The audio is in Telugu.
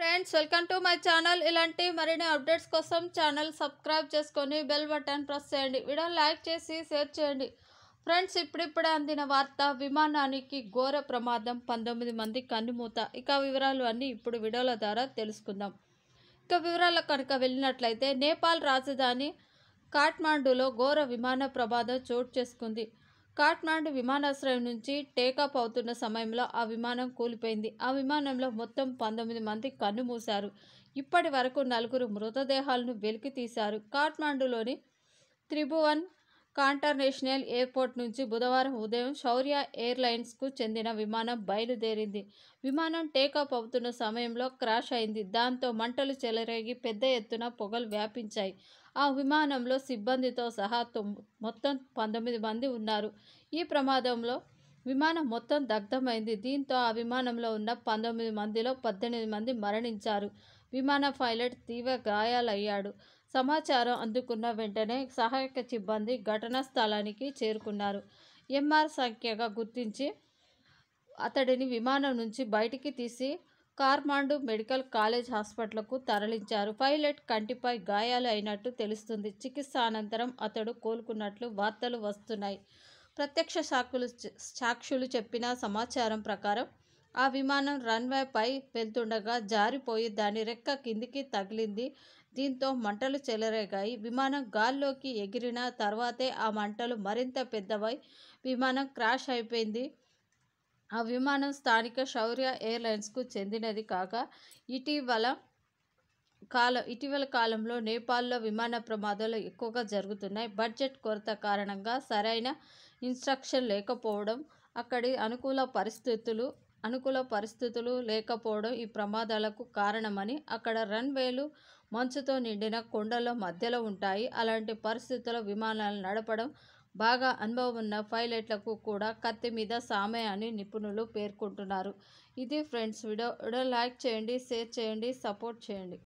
friends welcome to my channel ఇలాంటి మరిన్ని అప్డేట్స్ కోసం ఛానల్ సబ్స్క్రైబ్ చేసుకొని బెల్ బటన్ ప్రెస్ చేయండి వీడియో లైక్ చేసి షేర్ చేయండి ఫ్రెండ్స్ ఇప్పుడిప్పుడే అందిన వార్త విమానానికి ఘోర ప్రమాదం పంతొమ్మిది మంది కన్నుమూత ఇక వివరాలు అన్నీ ఇప్పుడు వీడియోల ద్వారా తెలుసుకుందాం ఇక వివరాలు కనుక వెళ్ళినట్లయితే నేపాల్ రాజధాని కాఠ్మాండూలో ఘోర విమాన ప్రమాదం చోటు చేసుకుంది కాట్మాండు విమానాశ్రయం నుంచి టేకాఫ్ అవుతున్న సమయంలో ఆ విమానం కూలిపోయింది ఆ విమానంలో మొత్తం పంతొమ్మిది మంది కన్ను మూశారు ఇప్పటి వరకు నలుగురు మృతదేహాలను వెలికి తీశారు కాట్మాండులోని త్రిభువన్ కాంటర్నేషనల్ ఎయిర్పోర్ట్ నుంచి బుధవారం ఉదయం శౌర్య ఎయిర్లైన్స్కు చెందిన విమానం బయలుదేరింది విమానం టేకాఫ్ అవుతున్న సమయంలో క్రాష్ అయింది దాంతో మంటలు చెలరేగి పెద్ద ఎత్తున పొగలు వ్యాపించాయి ఆ విమానంలో సిబ్బందితో సహా మొత్తం పంతొమ్మిది మంది ఉన్నారు ఈ ప్రమాదంలో విమానం మొత్తం దగ్ధమైంది దీంతో ఆ విమానంలో ఉన్న పంతొమ్మిది మందిలో పద్దెనిమిది మంది మరణించారు విమాన పైలట్ తీవ్ర గాయాలయ్యాడు సమాచారం అందుకున్న వెంటనే సహాయక సిబ్బంది ఘటనా స్థలానికి చేరుకున్నారు ఎంఆర్ సంఖ్యగా గుర్తించి అతడిని విమానం నుంచి బయటికి తీసి కార్మాండు మెడికల్ కాలేజ్ హాస్పిటల్కు తరలించారు పైలట్ కంటిపై గాయాలు అయినట్టు తెలుస్తుంది చికిత్స అనంతరం అతడు కోలుకున్నట్లు వార్తలు వస్తున్నాయి ప్రత్యక్ష సాక్షులు సాక్షులు చెప్పిన సమాచారం ప్రకారం ఆ విమానం రన్వేపై వెళ్తుండగా జారిపోయి దాని రెక్క కిందికి తగిలింది దీంతో మంటలు చెలరేగాయి విమానం గాల్లోకి ఎగిరిన తర్వాతే ఆ మంటలు మరింత పెద్దవై విమానం క్రాష్ అయిపోయింది ఆ విమానం స్థానిక శౌర్య ఎయిర్లైన్స్కు చెందినది కాగా ఇటీవల కాలం ఇటీవల కాలంలో నేపాల్లో విమాన ప్రమాదాలు ఎక్కువగా జరుగుతున్నాయి బడ్జెట్ కొరత కారణంగా సరైన ఇన్స్ట్రక్షన్ లేకపోవడం అక్కడి అనుకూల పరిస్థితులు అనుకూల పరిస్థితులు లేకపోవడం ఈ ప్రమాదాలకు కారణమని అక్కడ రన్వేలు మంచుతో నిండిన కొండల మధ్యలో ఉంటాయి అలాంటి పరిస్థితుల్లో విమానాలు నడపడం బాగా అనుభవం ఉన్న పైలట్లకు కూడా కత్తి మీద సామే అని నిపుణులు పేర్కొంటున్నారు ఇది ఫ్రెండ్స్ వీడియో వీడియో లైక్ చేయండి షేర్ చేయండి సపోర్ట్ చేయండి